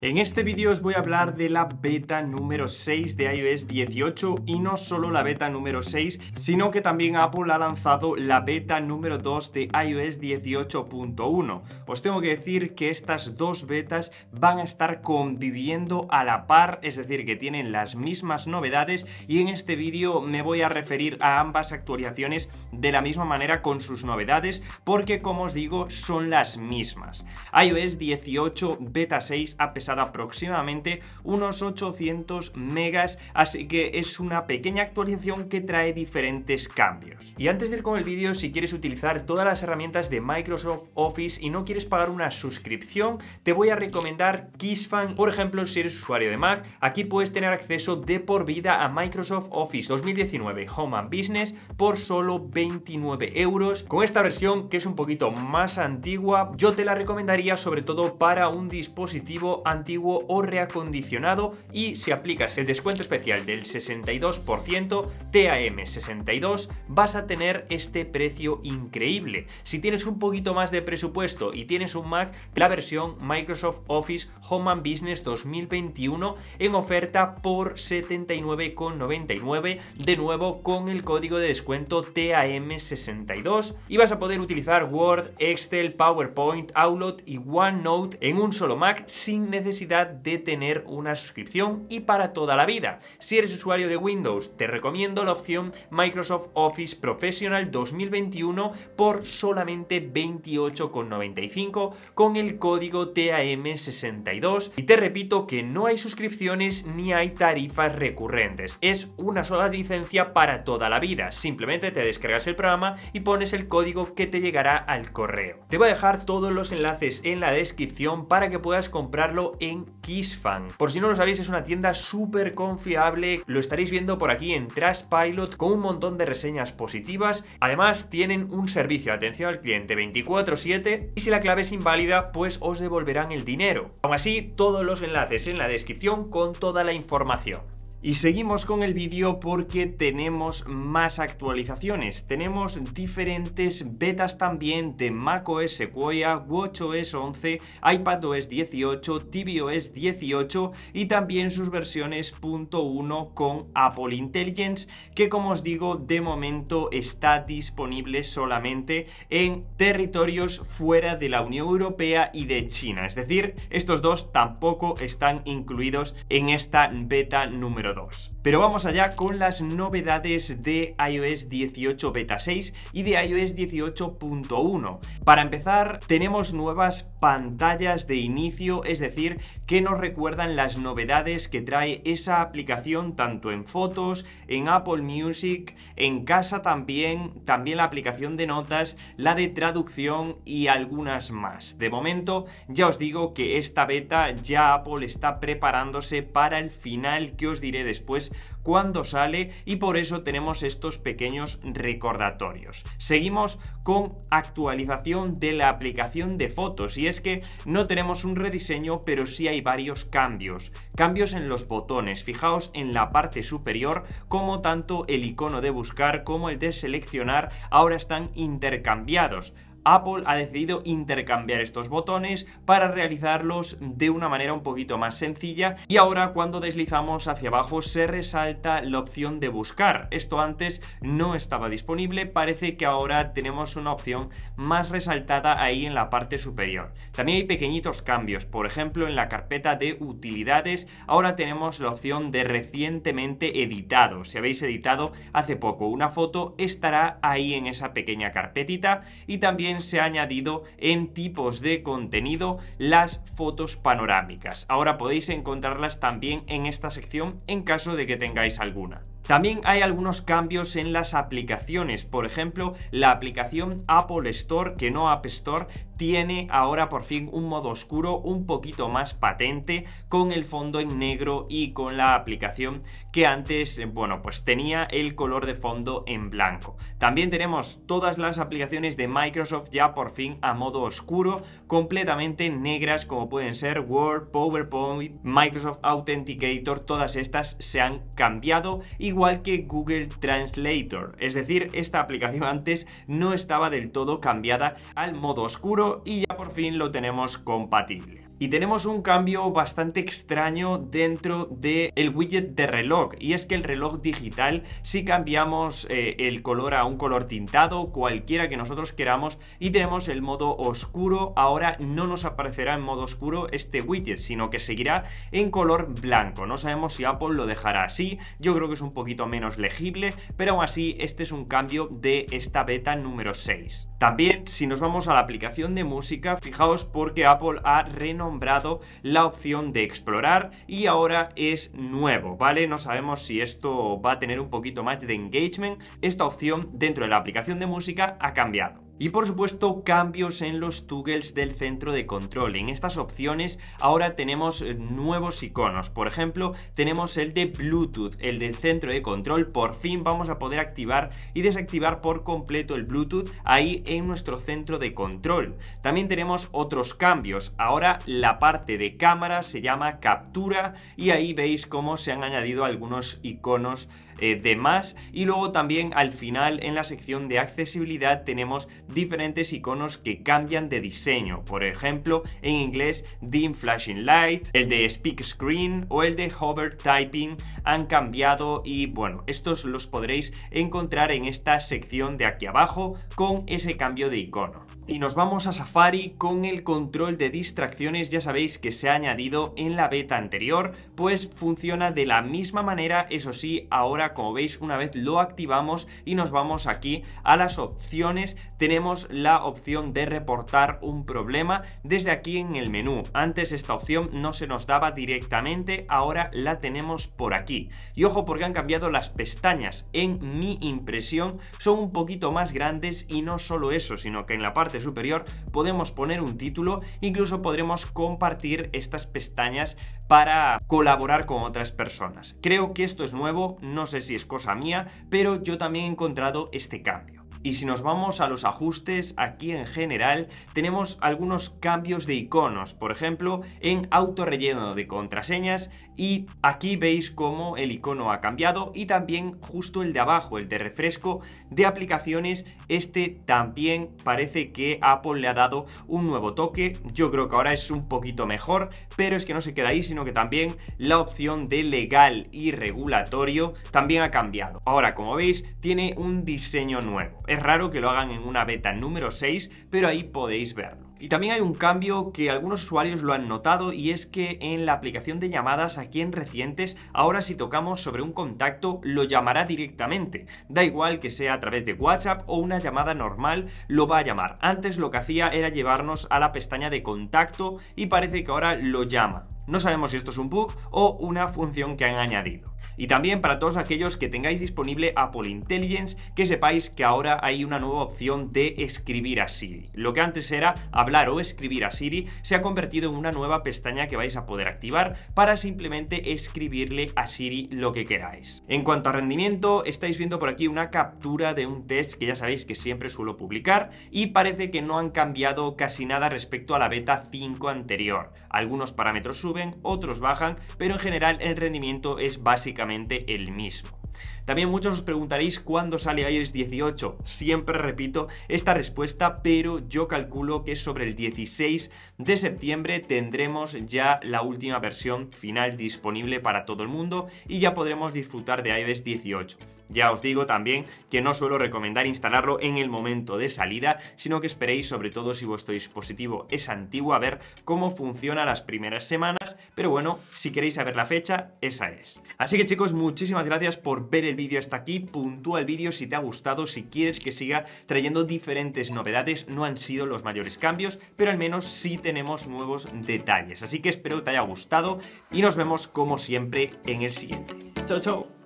En este vídeo os voy a hablar de la beta número 6 de iOS 18 y no solo la beta número 6, sino que también Apple ha lanzado la beta número 2 de iOS 18.1. Os tengo que decir que estas dos betas van a estar conviviendo a la par, es decir, que tienen las mismas novedades y en este vídeo me voy a referir a ambas actualizaciones de la misma manera con sus novedades porque como os digo son las mismas. iOS 18 beta 6 a pesar aproximadamente unos 800 megas, así que es una pequeña actualización que trae diferentes cambios. Y antes de ir con el vídeo, si quieres utilizar todas las herramientas de Microsoft Office y no quieres pagar una suscripción, te voy a recomendar Kissfan, por ejemplo, si eres usuario de Mac, aquí puedes tener acceso de por vida a Microsoft Office 2019 Home and Business por solo 29 euros. Con esta versión, que es un poquito más antigua, yo te la recomendaría sobre todo para un dispositivo antiguo antiguo o reacondicionado y si aplicas el descuento especial del 62%, TAM62, vas a tener este precio increíble. Si tienes un poquito más de presupuesto y tienes un Mac, la versión Microsoft Office Home and Business 2021 en oferta por 79,99, de nuevo con el código de descuento TAM62 y vas a poder utilizar Word, Excel, PowerPoint, Outlook y OneNote en un solo Mac sin necesidad de tener una suscripción y para toda la vida. Si eres usuario de Windows, te recomiendo la opción Microsoft Office Professional 2021 por solamente 28,95 con el código TAM62 y te repito que no hay suscripciones ni hay tarifas recurrentes. Es una sola licencia para toda la vida. Simplemente te descargas el programa y pones el código que te llegará al correo. Te voy a dejar todos los enlaces en la descripción para que puedas comprarlo en Kisfan. Por si no lo sabéis, es una tienda súper confiable, lo estaréis viendo por aquí en Trustpilot con un montón de reseñas positivas. Además, tienen un servicio de atención al cliente 24/7 y si la clave es inválida, pues os devolverán el dinero. Aún así, todos los enlaces en la descripción con toda la información. Y seguimos con el vídeo porque tenemos más actualizaciones. Tenemos diferentes betas también de macOS Sequoia, WatchOS 11, iPadOS 18, tvOS 18 y también sus versiones .1 con Apple Intelligence que como os digo de momento está disponible solamente en territorios fuera de la Unión Europea y de China. Es decir, estos dos tampoco están incluidos en esta beta número pero vamos allá con las novedades de iOS 18 Beta 6 y de iOS 18.1. Para empezar, tenemos nuevas pantallas de inicio, es decir, que nos recuerdan las novedades que trae esa aplicación tanto en fotos, en Apple Music, en casa también, también la aplicación de notas, la de traducción y algunas más. De momento, ya os digo que esta beta ya Apple está preparándose para el final que os diré después cuando sale y por eso tenemos estos pequeños recordatorios. Seguimos con actualización de la aplicación de fotos y es que no tenemos un rediseño pero sí hay varios cambios. Cambios en los botones, fijaos en la parte superior como tanto el icono de buscar como el de seleccionar ahora están intercambiados. Apple ha decidido intercambiar estos botones para realizarlos de una manera un poquito más sencilla y ahora cuando deslizamos hacia abajo se resalta la opción de buscar. Esto antes no estaba disponible, parece que ahora tenemos una opción más resaltada ahí en la parte superior. También hay pequeñitos cambios, por ejemplo en la carpeta de utilidades ahora tenemos la opción de recientemente editado. Si habéis editado hace poco una foto estará ahí en esa pequeña carpetita y también se ha añadido en tipos de contenido las fotos panorámicas. Ahora podéis encontrarlas también en esta sección en caso de que tengáis alguna. También hay algunos cambios en las aplicaciones, por ejemplo, la aplicación Apple Store, que no App Store, tiene ahora por fin un modo oscuro un poquito más patente con el fondo en negro y con la aplicación que antes, bueno, pues tenía el color de fondo en blanco. También tenemos todas las aplicaciones de Microsoft ya por fin a modo oscuro, completamente negras como pueden ser Word, PowerPoint, Microsoft Authenticator, todas estas se han cambiado igual que Google Translator, es decir, esta aplicación antes no estaba del todo cambiada al modo oscuro y ya por fin lo tenemos compatible. Y tenemos un cambio bastante extraño dentro del el widget de reloj, y es que el reloj digital, si cambiamos eh, el color a un color tintado, cualquiera que nosotros queramos, y tenemos el modo oscuro, ahora no nos aparecerá en modo oscuro este widget, sino que seguirá en color blanco. No sabemos si Apple lo dejará así, yo creo que es un poquito menos legible, pero aún así este es un cambio de esta beta número 6. También, si nos vamos a la aplicación de música, fijaos porque Apple ha renovado nombrado la opción de explorar y ahora es nuevo, ¿vale? No sabemos si esto va a tener un poquito más de engagement. Esta opción dentro de la aplicación de música ha cambiado. Y por supuesto cambios en los toggles del centro de control. En estas opciones ahora tenemos eh, nuevos iconos. Por ejemplo, tenemos el de Bluetooth, el del centro de control. Por fin vamos a poder activar y desactivar por completo el Bluetooth ahí en nuestro centro de control. También tenemos otros cambios. Ahora la parte de cámara se llama captura y ahí veis cómo se han añadido algunos iconos eh, de más. Y luego también al final en la sección de accesibilidad tenemos diferentes iconos que cambian de diseño, por ejemplo, en inglés Dim Flashing Light, el de Speak Screen o el de Hover Typing han cambiado y bueno, estos los podréis encontrar en esta sección de aquí abajo con ese cambio de icono. Y nos vamos a Safari con el control de distracciones, ya sabéis que se ha añadido en la beta anterior, pues funciona de la misma manera, eso sí, ahora como veis una vez lo activamos y nos vamos aquí a las opciones, tenemos la opción de reportar un problema desde aquí en el menú, antes esta opción no se nos daba directamente, ahora la tenemos por aquí. Y ojo porque han cambiado las pestañas, en mi impresión son un poquito más grandes y no solo eso, sino que en la parte superior podemos poner un título, incluso podremos compartir estas pestañas para colaborar con otras personas. Creo que esto es nuevo, no sé si es cosa mía, pero yo también he encontrado este cambio. Y si nos vamos a los ajustes, aquí en general tenemos algunos cambios de iconos, por ejemplo, en autorrelleno de contraseñas y aquí veis cómo el icono ha cambiado y también justo el de abajo, el de refresco de aplicaciones, este también parece que Apple le ha dado un nuevo toque, yo creo que ahora es un poquito mejor, pero es que no se queda ahí, sino que también la opción de legal y regulatorio también ha cambiado. Ahora, como veis, tiene un diseño nuevo. Es raro que lo hagan en una beta número 6, pero ahí podéis verlo. Y también hay un cambio que algunos usuarios lo han notado y es que en la aplicación de llamadas aquí en recientes, ahora si tocamos sobre un contacto lo llamará directamente. Da igual que sea a través de WhatsApp o una llamada normal, lo va a llamar. Antes lo que hacía era llevarnos a la pestaña de contacto y parece que ahora lo llama. No sabemos si esto es un bug o una función que han añadido. Y también para todos aquellos que tengáis disponible Apple Intelligence, que sepáis que ahora hay una nueva opción de escribir a Siri. Lo que antes era hablar o escribir a Siri se ha convertido en una nueva pestaña que vais a poder activar para simplemente escribirle a Siri lo que queráis. En cuanto a rendimiento, estáis viendo por aquí una captura de un test que ya sabéis que siempre suelo publicar y parece que no han cambiado casi nada respecto a la beta 5 anterior. Algunos parámetros suben, otros bajan, pero en general el rendimiento es básicamente el mismo. También muchos os preguntaréis cuándo sale iOS 18. Siempre repito esta respuesta, pero yo calculo que sobre el 16 de septiembre tendremos ya la última versión final disponible para todo el mundo y ya podremos disfrutar de iOS 18. Ya os digo también que no suelo recomendar instalarlo en el momento de salida, sino que esperéis sobre todo si vuestro dispositivo es antiguo a ver cómo funciona las primeras semanas pero bueno, si queréis saber la fecha, esa es. Así que chicos, muchísimas gracias por ver el vídeo hasta aquí, puntúa el vídeo si te ha gustado, si quieres que siga trayendo diferentes novedades, no han sido los mayores cambios, pero al menos sí tenemos nuevos detalles, así que espero que te haya gustado y nos vemos como siempre en el siguiente. ¡Chao, chao!